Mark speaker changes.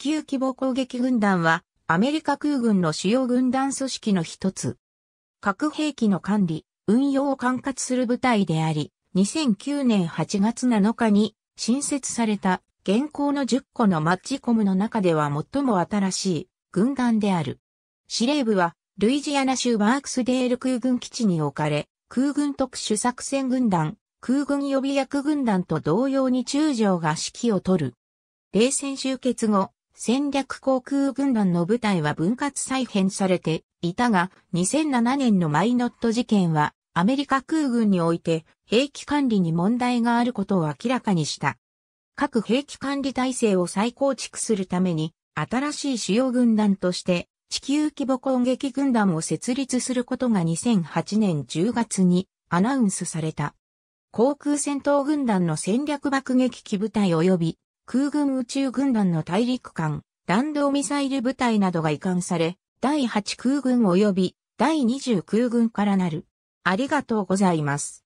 Speaker 1: 地球規模攻撃軍団は、アメリカ空軍の主要軍団組織の一つ。核兵器の管理、運用を管轄する部隊であり、2009年8月7日に新設された現行の10個のマッチコムの中では最も新しい軍団である。司令部はルイジアナ州バークスデール空軍基地に置かれ、空軍特殊作戦軍団、空軍予備役軍団と同様に中将が指揮を取る。冷戦終結後、戦略航空軍団の部隊は分割再編されていたが、2007年のマイノット事件は、アメリカ空軍において兵器管理に問題があることを明らかにした。各兵器管理体制を再構築するために、新しい主要軍団として地球規模攻撃軍団を設立することが2008年10月にアナウンスされた。航空戦闘軍団の戦略爆撃機部隊及び空軍宇宙軍団の大陸間、弾道ミサイル部隊などが移管され、第8空軍及び第20空軍からなる。ありがとうございます。